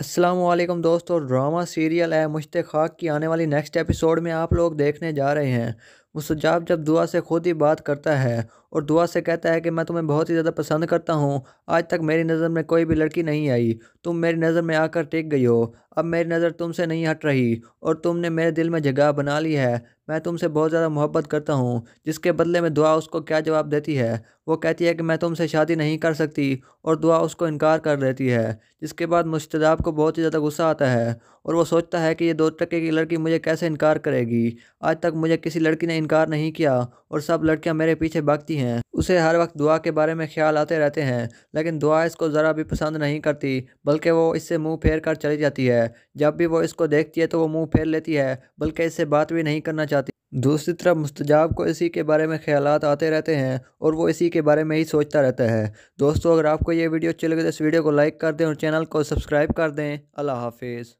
असलम दोस्तों drama serial है मुश्त खाक की आने वाली नेक्स्ट एपिसोड में आप लोग देखने जा रहे हैं मुस्तजाब जब दुआ से खुद ही बात करता है और दुआ से कहता है कि मैं तुम्हें बहुत ही ज़्यादा पसंद करता हूँ आज तक मेरी नज़र में कोई भी लड़की नहीं आई तुम मेरी नज़र में आकर टिक गई हो अब मेरी नज़र तुमसे नहीं हट रही और तुमने मेरे दिल में जगह बना ली है मैं तुमसे बहुत ज़्यादा मोहब्बत करता हूँ जिसके बदले में दुआ उसको क्या जवाब देती है वो कहती है कि मैं तुमसे शादी नहीं कर सकती और दुआ उसको इनकार कर देती है जिसके बाद मुश्तदाब को बहुत ही ज़्यादा गुस्सा आता है और वो सोचता है कि ये दो टक्के की लड़की मुझे कैसे इनकार करेगी आज तक मुझे किसी लड़की ने इनकार नहीं किया और सब लड़कियां मेरे पीछे भागती हैं उसे हर वक्त दुआ के बारे में ख्याल आते रहते हैं लेकिन दुआ इसको ज़रा भी पसंद नहीं करती बल्कि वो इससे मुँह फेर कर चली जाती है जब भी वो इसको देखती है तो वो मुँह फेर लेती है बल्कि इससे बात भी नहीं करना चाहती दूसरी तरफ मुस्तजाब को इसी के बारे में ख्याल आते रहते हैं और वो इसी के बारे में ही सोचता रहता है दोस्तों अगर आपको ये वीडियो अच्छी लगे तो इस वीडियो को लाइक कर दें और चैनल को सब्सक्राइब कर दें अल्लाह हाफिज़